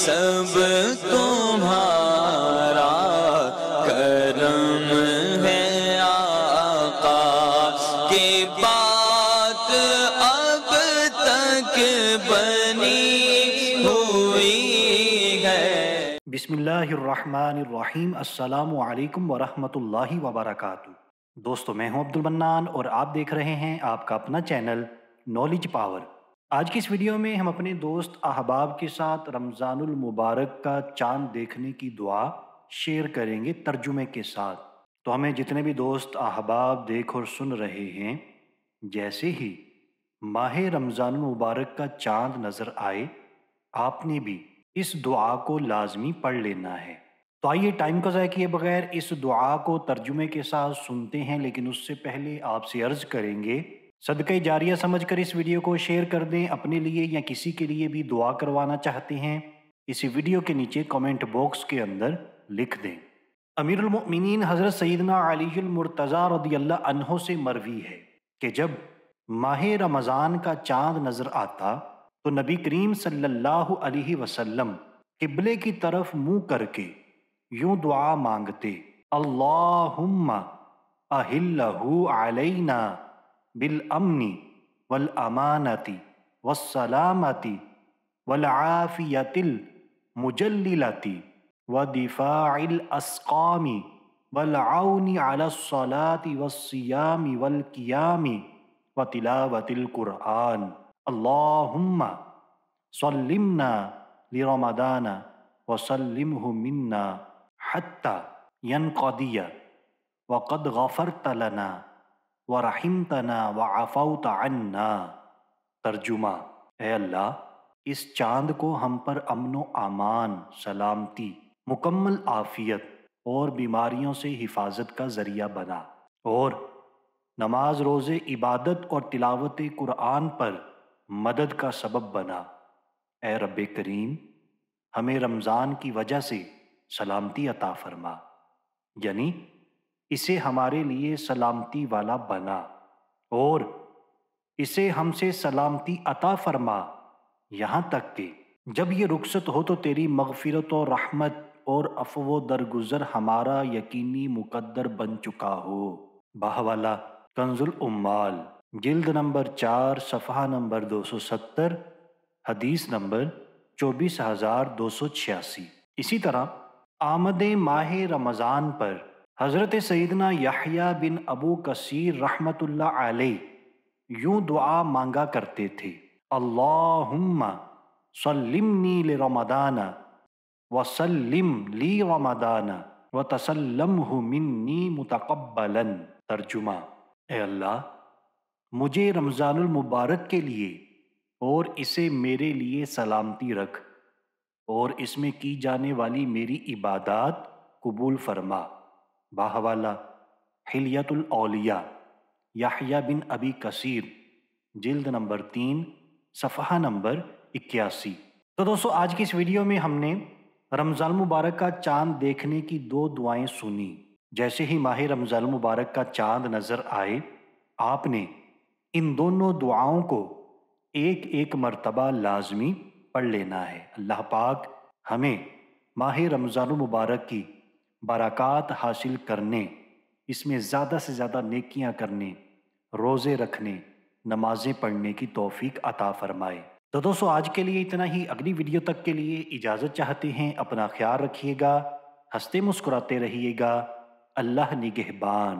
सब तुम्हारा करम है आका के बात अब तक बनी हुई है बिस्मिल्लाहिर्रहमानिर्रहीम अस्सलाम वालेकुम वरहमतुल्लाहि वबरकातु दोस्तों मैं हूं अब्दुल मन्नान और आप देख रहे हैं आपका अपना चैनल नॉलेज पावर आज की इस वीडियो में हम अपने दोस्त अहबाब के साथ रमज़ानुल मुबारक का चांद देखने की दुआ शेयर करेंगे तर्जुमे के साथ तो हमें जितने भी दोस्त अहबाब देख और सुन रहे हैं जैसे ही माह रमज़ान मुबारक का चांद नज़र आए आपने भी इस दुआ को लाजमी पढ़ लेना है तो आइए टाइम को ज़ाय किए बगैर इस दुआ को तर्जुमे के साथ सुनते हैं लेकिन उससे पहले आपसे अर्ज़ करेंगे सदक़ जारिया समझकर इस वीडियो को शेयर कर दें अपने लिए या किसी के लिए भी दुआ करवाना चाहते हैं इसी वीडियो के नीचे कमेंट बॉक्स के अंदर लिख दें अमीरमिन हज़रत सईदना अलीमरतज़ा रदील्ला से मरवी है कि जब माह रमज़ान का चाँद नज़र आता तो नबी करीम सल्लल्लाहु अलैहि वसल्लम किबले की तरफ मुँह करके यूं दुआ मांगते अल्लाहुम्मा अहिल्लहु अलैना بالامن والامانه والسلامه والعافيه المجلله ودفاع الاسقام والعون على الصلاه والصيام والقيام وتلاوه القران اللهم سلمنا لرمضان وسلمه منا حتى ينقضي وقد غفرت لنا व रहीम तना व आफ़ाउत अन्ना तर्जुमा अल्लाह इस चांद को हम पर अमन आमान सलामती मुकम्मल आफ़ियत और बीमारियों से हिफाजत का ज़रिया बना और नमाज रोज़े इबादत और तिलावत कुरान पर मदद का सबब बना ए रब करीम हमें रमज़ान की वजह से सलामती अता फरमा यानी इसे हमारे लिए सलामती वाला बना और इसे हमसे सलामती अता फरमा यहाँ तक कि जब ये रुखसत हो तो तेरी मगफिरत और रहमत और अफवो दरगुजर हमारा यकीनी मुकद्दर बन चुका हो बाहवाला कंजुल उम्माल जिल्द नंबर चार सफहा नंबर दो सौ सत्तर हदीस नंबर चौबीस हज़ार दो सौ छियासी इसी तरह आमद माह रमज़ान पर हज़रत सैदना याहिया बिन अबू कसीर रहमत यूं दुआ मांगा करते थे अल्लाहुम्मा सल्लिमनी ले व वसल्लिम ली रमदान व तसल्लम मिन्नी मुतकबलन तर्जुमा ए अल्लाह मुझे रमज़ानुल मुबारक के लिए और इसे मेरे लिए सलामती रख और इसमें की जाने वाली मेरी इबादत कबूल फरमा बाहवाला हिलियतुल औलिया याहिया बिन अबी कसीर जिल्द नंबर तीन सफहा नंबर इक्यासी तो दोस्तों आज की इस वीडियो में हमने रमज़ान मुबारक का चांद देखने की दो दुआएं सुनी जैसे ही माह रमज़ान मुबारक का चांद नज़र आए आपने इन दोनों दुआओं को एक एक मरतबा लाजमी पढ़ लेना है अल्लाह पाक हमें माह रमज़ान मुबारक की बरक़ात हासिल करने इसमें ज़्यादा से ज़्यादा नेकियां करने रोज़े रखने नमाज़ें पढ़ने की तौफीक अता फ़रमाए तो दोस्तों आज के लिए इतना ही अगली वीडियो तक के लिए इजाज़त चाहते हैं अपना ख्याल रखिएगा हंसते मुस्कुराते रहिएगा अल्लाह निगहबान